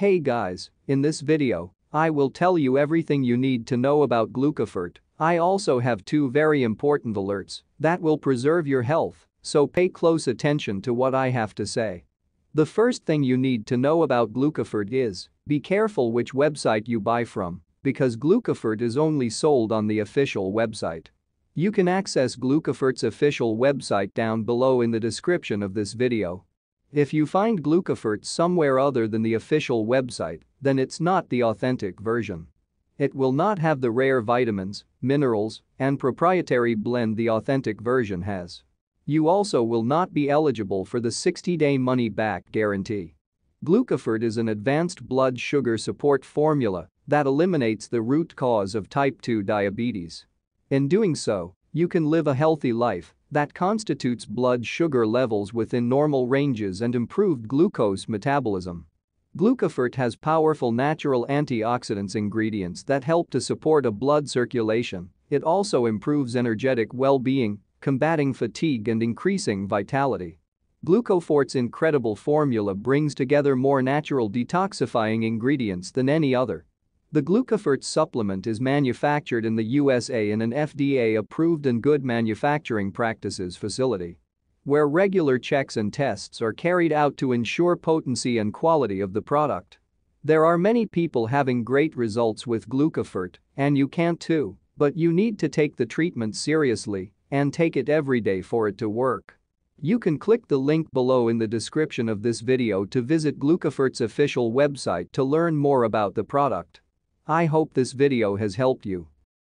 Hey guys, in this video, I will tell you everything you need to know about glucofert. I also have two very important alerts that will preserve your health, so pay close attention to what I have to say. The first thing you need to know about glucofert is, be careful which website you buy from, because glucofert is only sold on the official website. You can access glucofert's official website down below in the description of this video if you find glucofert somewhere other than the official website, then it's not the authentic version. It will not have the rare vitamins, minerals, and proprietary blend the authentic version has. You also will not be eligible for the 60-day money-back guarantee. Glucofert is an advanced blood sugar support formula that eliminates the root cause of type 2 diabetes. In doing so, you can live a healthy life that constitutes blood sugar levels within normal ranges and improved glucose metabolism. Glucofert has powerful natural antioxidants ingredients that help to support a blood circulation. It also improves energetic well-being, combating fatigue and increasing vitality. Glucofort's incredible formula brings together more natural detoxifying ingredients than any other the glucofert supplement is manufactured in the USA in an FDA-approved and good manufacturing practices facility where regular checks and tests are carried out to ensure potency and quality of the product. There are many people having great results with glucofert, and you can too, but you need to take the treatment seriously and take it every day for it to work. You can click the link below in the description of this video to visit glucofert's official website to learn more about the product. I hope this video has helped you.